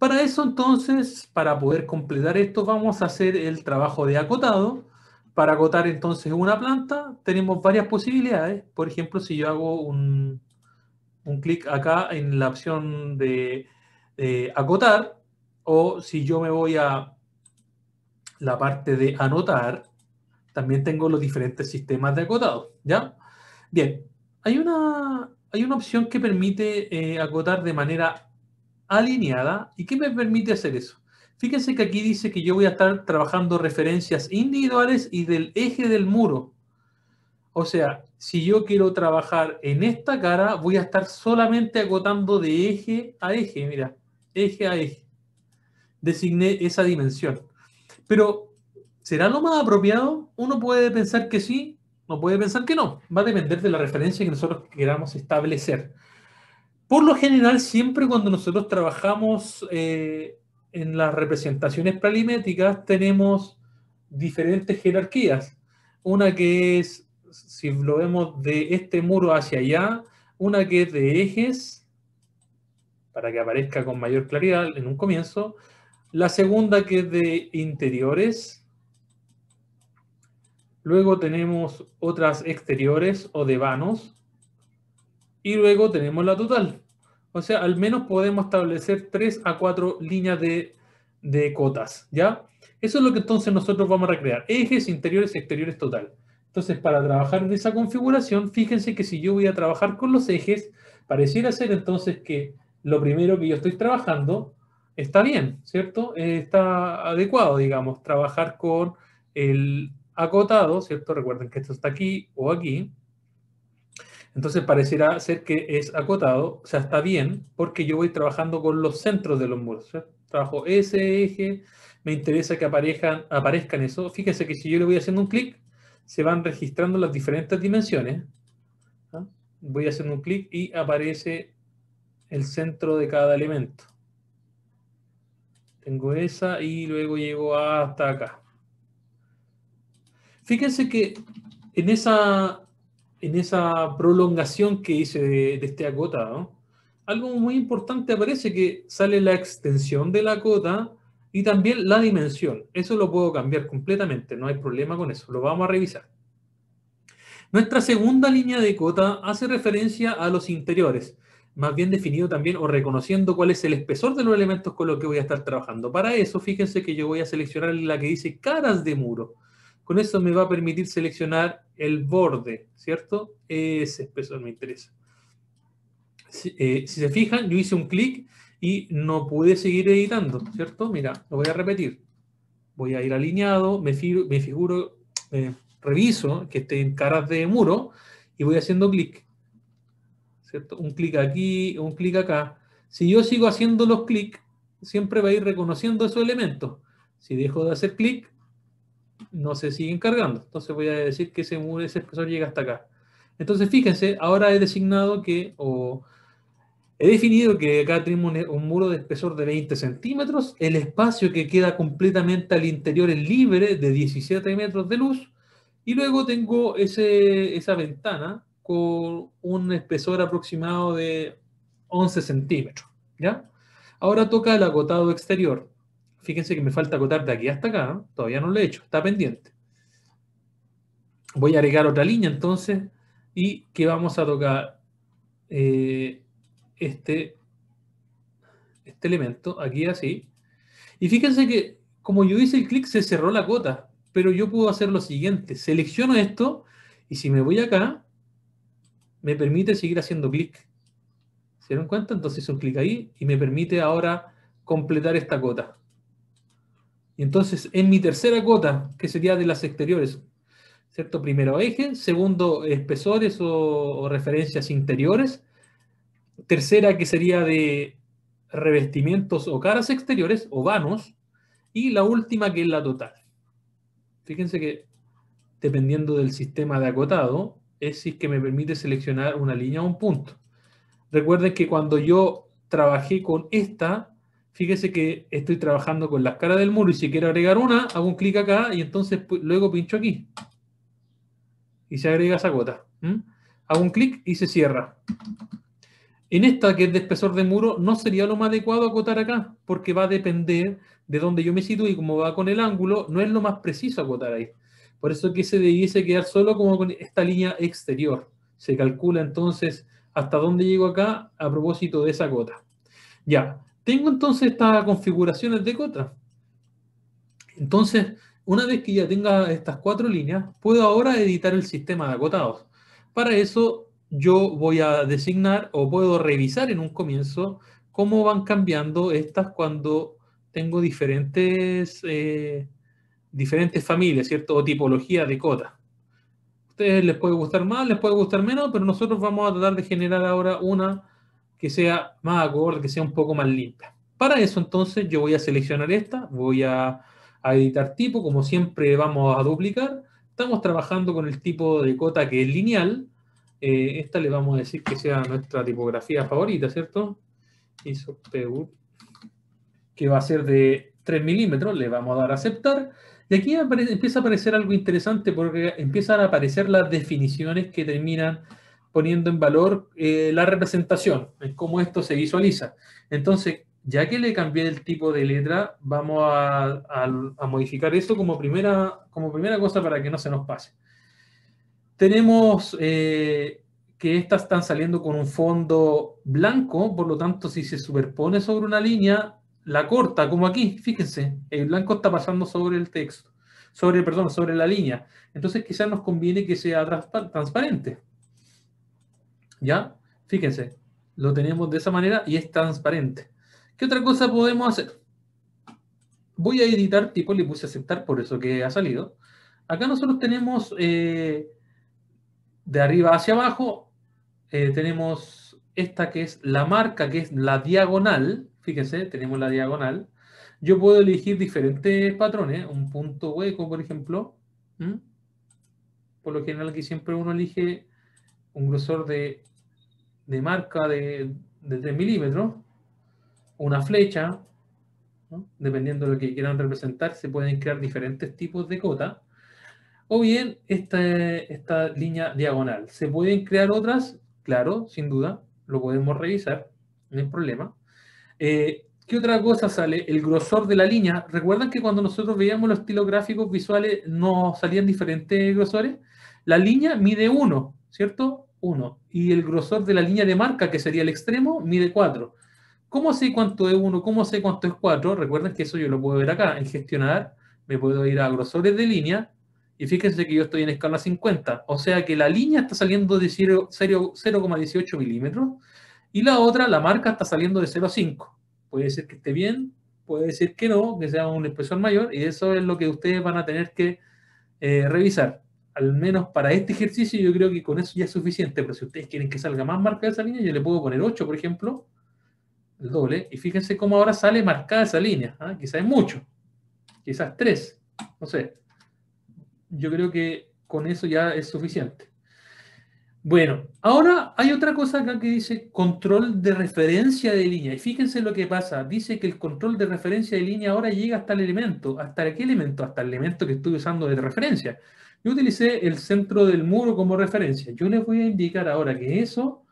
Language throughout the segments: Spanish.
Para eso entonces, para poder completar esto, vamos a hacer el trabajo de acotado. Para acotar entonces una planta tenemos varias posibilidades. Por ejemplo, si yo hago un, clic acá en la opción de, acotar, o si yo me voy a la parte de anotar, también tengo los diferentes sistemas de acotado, ¿ya? Bien, hay una, hay una opción que permite eh, acotar de manera alineada. ¿Y qué me permite hacer eso? Fíjense que aquí dice que yo voy a estar trabajando referencias individuales y del eje del muro. O sea, si yo quiero trabajar en esta cara, voy a estar solamente agotando de eje a eje, mira, eje a eje. Designé esa dimensión. Pero, ¿será lo más apropiado? Uno puede pensar que sí, no puede pensar que no. Va a depender de la referencia que nosotros queramos establecer. Por lo general, siempre cuando nosotros trabajamos eh, en las representaciones prelimétricas tenemos diferentes jerarquías. Una que es, si lo vemos de este muro hacia allá, una que es de ejes, para que aparezca con mayor claridad en un comienzo. La segunda que es de interiores. Luego tenemos otras exteriores o de vanos. Y luego tenemos la total. O sea, al menos podemos establecer tres a cuatro líneas de, de cotas, ¿ya? Eso es lo que entonces nosotros vamos a recrear, ejes interiores y exteriores total. Entonces, para trabajar en esa configuración, fíjense que si yo voy a trabajar con los ejes, pareciera ser entonces que lo primero que yo estoy trabajando está bien, ¿cierto? Eh, está adecuado, digamos, trabajar con el acotado, ¿cierto? Recuerden que esto está aquí o aquí. Entonces parecerá ser que es acotado, o sea, está bien, porque yo voy trabajando con los centros de los muros. Trabajo ese eje, me interesa que aparezcan, aparezcan eso. Fíjense que si yo le voy haciendo un clic, se van registrando las diferentes dimensiones. Voy ¿ah? Voy haciendo un clic y aparece el centro de cada elemento. Tengo esa y luego llego hasta acá. Fíjense que en esa en esa prolongación que hice de, este acotado, algo muy importante aparece que sale la extensión de la cota y también la dimensión. Eso lo puedo cambiar completamente, no hay problema con eso, lo vamos a revisar. Nuestra segunda línea de cota hace referencia a los interiores, más bien definido también o reconociendo cuál es el espesor de los elementos con los que voy a estar trabajando. Para eso, fíjense que yo voy a seleccionar la que dice caras de muro. Con eso me va a permitir seleccionar el borde, ¿cierto? Ese espesor pues, me interesa. Eh, si, se fijan, yo hice un clic y no pude seguir editando, ¿cierto? Mira, lo voy a repetir. Voy a ir alineado, me, figuro, me reviso que esté en caras de muro y voy haciendo clic. ¿Cierto? Un clic aquí, un clic acá. Si yo sigo haciendo los clics, siempre va a ir reconociendo esos elementos. Si dejo de hacer clic, no se siguen cargando. Entonces voy a decir que ese, ese espesor llega hasta acá. Entonces fíjense, ahora he designado que, o he definido que acá tenemos un, muro de espesor de 20 centímetros, el espacio que queda completamente al interior es libre de 17 metros de luz, y luego tengo ese, esa ventana con un espesor aproximado de 11 centímetros. ¿ya? Ahora toca el agotado exterior. Fíjense que me falta acotar de aquí hasta acá, todavía no lo he hecho, está pendiente. Voy a agregar otra línea entonces y que vamos a tocar eh, este, este elemento aquí así. Y fíjense que como yo hice el clic se cerró la cota, pero yo puedo hacer lo siguiente, selecciono esto y si me voy acá, me permite seguir haciendo clic. ¿Se dieron cuenta? Entonces hice un clic ahí y me permite ahora completar esta cota entonces, en mi tercera cota, que sería de las exteriores, ¿cierto? Primero eje, segundo espesores o, referencias interiores, tercera que sería de revestimientos o caras exteriores o vanos, y la última que es la total. Fíjense que dependiendo del sistema de acotado, es si es que me permite seleccionar una línea o un punto. Recuerden que cuando yo trabajé con esta, fíjese que estoy trabajando con las caras del muro y si quiero agregar una, hago un clic acá y entonces luego pincho aquí. Y se agrega esa gota. Hago un clic y se cierra. En esta que es de espesor de muro, no sería lo más adecuado acotar acá, porque va a depender de dónde yo me sitúe. y cómo va con el ángulo, no es lo más preciso acotar ahí. Por eso que se debiese quedar solo como con esta línea exterior. Se calcula entonces hasta dónde llego acá a propósito de esa gota. Ya, tengo entonces estas configuraciones de cota. Entonces, una vez que ya tenga estas cuatro líneas, puedo ahora editar el sistema de acotados. Para eso yo voy a designar o puedo revisar en un comienzo cómo van cambiando estas cuando tengo diferentes, eh, diferentes familias, ¿cierto? O tipologías de cotas. Ustedes les puede gustar más, les puede gustar menos, pero nosotros vamos a tratar de generar ahora una que sea más acorde, que sea un poco más limpia. Para eso entonces yo voy a seleccionar esta, voy a, editar tipo, como siempre vamos a duplicar. Estamos trabajando con el tipo de cota que es lineal. Eh, esta le vamos a decir que sea nuestra tipografía favorita, ¿cierto? PU. que va a ser de 3 milímetros, le vamos a dar a aceptar. Y aquí empieza a aparecer algo interesante porque empiezan a aparecer las definiciones que terminan poniendo en valor eh, la representación, cómo esto se visualiza. Entonces, ya que le cambié el tipo de letra, vamos a, modificar esto como primera, como primera cosa para que no se nos pase. Tenemos eh, que estas están saliendo con un fondo blanco, por lo tanto, si se superpone sobre una línea, la corta, como aquí, fíjense, el blanco está pasando sobre el texto, sobre, perdón, sobre la línea. Entonces quizás nos conviene que sea transparente. ¿Ya? Fíjense, lo tenemos de esa manera y es transparente. ¿Qué otra cosa podemos hacer? Voy a editar tipo, le puse aceptar por eso que ha salido. Acá nosotros tenemos eh, de arriba hacia abajo, eh, tenemos esta que es la marca, que es la diagonal. Fíjense, tenemos la diagonal. Yo puedo elegir diferentes patrones, un punto hueco, por ejemplo. Por lo general aquí siempre uno elige un grosor de de marca de, 3 milímetros, una flecha, dependiendo de lo que quieran representar, se pueden crear diferentes tipos de cota, o bien esta, esta línea diagonal. ¿Se pueden crear otras? Claro, sin duda, lo podemos revisar, no hay problema. Eh, ¿Qué otra cosa sale? El grosor de la línea. ¿Recuerdan que cuando nosotros veíamos los estilos gráficos visuales no salían diferentes grosores? La línea mide 1, ¿cierto? 1. Y el grosor de la línea de marca, que sería el extremo, mide 4. ¿Cómo sé cuánto es 1? ¿Cómo sé cuánto es 4? Recuerden que eso yo lo puedo ver acá. En gestionar me puedo ir a grosores de línea. Y fíjense que yo estoy en escala 50. O sea que la línea está saliendo de 0,18 milímetros. Y la otra, la marca, está saliendo de 0,5. Puede ser que esté bien, puede ser que no, que sea un espesor mayor. Y eso es lo que ustedes van a tener que eh, revisar al menos para este ejercicio, yo creo que con eso ya es suficiente. Pero si ustedes quieren que salga más marcada esa línea, yo le puedo poner 8, por ejemplo, el doble. Y fíjense cómo ahora sale marcada esa línea. ¿ah? Quizás es mucho, quizás 3, no sé. Yo creo que con eso ya es suficiente. Bueno, ahora hay otra cosa acá que dice control de referencia de línea. Y fíjense lo que pasa. Dice que el control de referencia de línea ahora llega hasta el elemento. ¿Hasta qué elemento? Hasta el elemento que estoy usando de referencia. Yo utilicé el centro del muro como referencia. Yo les voy a indicar ahora que eso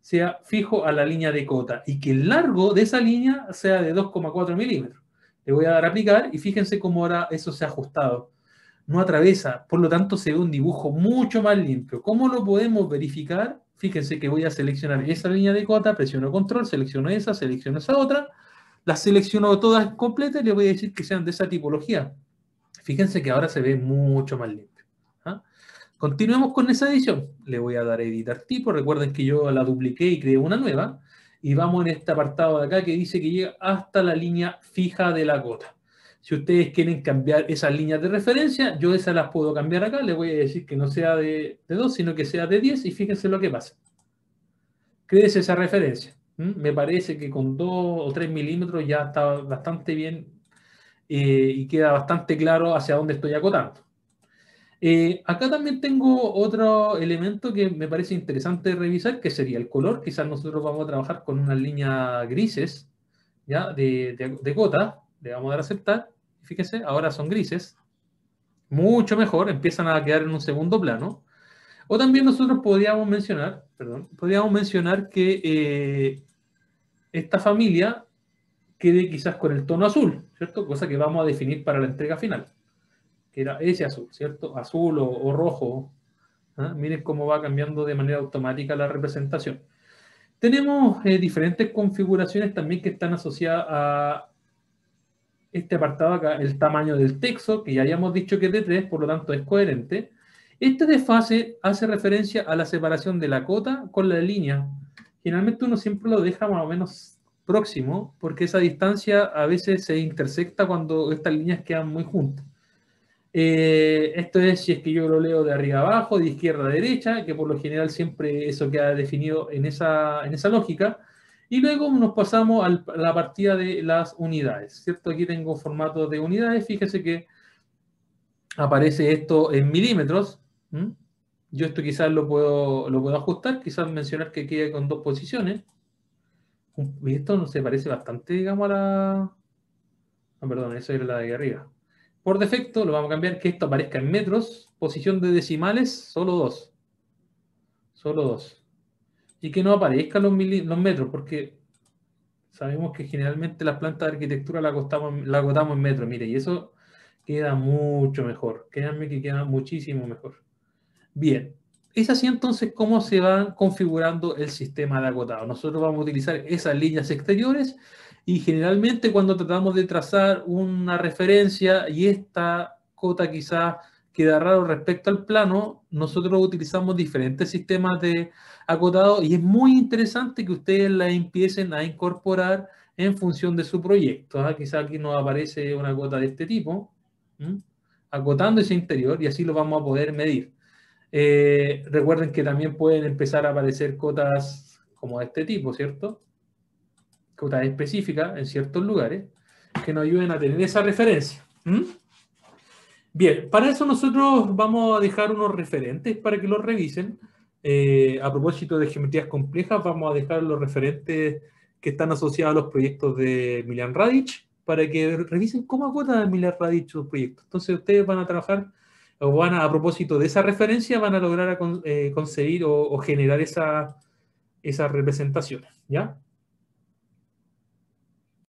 sea fijo a la línea de cota y que el largo de esa línea sea de 2,4 milímetros. Le voy a dar a aplicar y fíjense cómo ahora eso se ha ajustado no atraviesa, por lo tanto se ve un dibujo mucho más limpio. ¿Cómo lo podemos verificar? Fíjense que voy a seleccionar esa línea de cota, presiono control, selecciono esa, selecciono esa otra, las selecciono todas completas y le voy a decir que sean de esa tipología. Fíjense que ahora se ve mucho más limpio. ¿ah? Continuemos con esa edición. Le voy a dar a editar tipo. Recuerden que yo la dupliqué y creé una nueva. Y vamos en este apartado de acá que dice que llega hasta la línea fija de la cota. Si ustedes quieren cambiar esas líneas de referencia, yo esas las puedo cambiar acá. le voy a decir que no sea de, de 2, sino que sea de 10 y fíjense lo que pasa. Crece esa referencia. Me parece que con 2 o 3 milímetros ya está bastante bien eh, y queda bastante claro hacia dónde estoy acotando. Eh, acá también tengo otro elemento que me parece interesante revisar, que sería el color. Quizás nosotros vamos a trabajar con unas líneas grises ¿ya? de, cota. le vamos a dar a aceptar. Fíjese, ahora son grises. Mucho mejor, empiezan a quedar en un segundo plano. O también nosotros podríamos mencionar, perdón, podríamos mencionar que eh, esta familia quede quizás con el tono azul, ¿cierto? Cosa que vamos a definir para la entrega final. Que era ese azul, ¿cierto? Azul o, rojo. ¿ah? Miren cómo va cambiando de manera automática la representación. Tenemos eh, diferentes configuraciones también que están asociadas a este apartado acá, el tamaño del texto, que ya habíamos dicho que es de 3, por lo tanto es coherente. Este desfase hace referencia a la separación de la cota con la línea. Generalmente uno siempre lo deja más o menos próximo, porque esa distancia a veces se intersecta cuando estas líneas quedan muy juntas. Eh, esto es si es que yo lo leo de arriba abajo, de izquierda a derecha, que por lo general siempre eso queda definido en esa, en esa lógica. Y luego nos pasamos a la partida de las unidades, ¿cierto? Aquí tengo formato de unidades, fíjese que aparece esto en milímetros. Yo esto quizás lo puedo, lo puedo ajustar, quizás mencionar que quede con dos posiciones. Y esto no se parece bastante, digamos, a la... No, ah, perdón, eso era la de arriba. Por defecto lo vamos a cambiar que esto aparezca en metros, posición de decimales, solo dos. Solo dos y que no aparezcan los, los metros, porque sabemos que generalmente las plantas de arquitectura la agotamos la en metros, mire, y eso queda mucho mejor, créanme que queda muchísimo mejor. Bien, es así entonces cómo se va configurando el sistema de agotado. Nosotros vamos a utilizar esas líneas exteriores y generalmente cuando tratamos de trazar una referencia y esta cota quizás queda raro respecto al plano, nosotros utilizamos diferentes sistemas de acotado y es muy interesante que ustedes la empiecen a incorporar en función de su proyecto. ¿ah? Quizá aquí nos aparece una cota de este tipo, acotando ese interior y así lo vamos a poder medir. Eh, recuerden que también pueden empezar a aparecer cotas como de este tipo, ¿cierto? Cotas específicas en ciertos lugares que nos ayuden a tener esa referencia. Bien, para eso nosotros vamos a dejar unos referentes para que los revisen. Eh, a propósito de geometrías complejas, vamos a dejar los referentes que están asociados a los proyectos de Milan Radic para que revisen cómo acota Milan Radic sus proyectos. Entonces ustedes van a trabajar o van a, a propósito de esa referencia, van a lograr conseguir eh, o, generar esa, esas representaciones. ¿ya?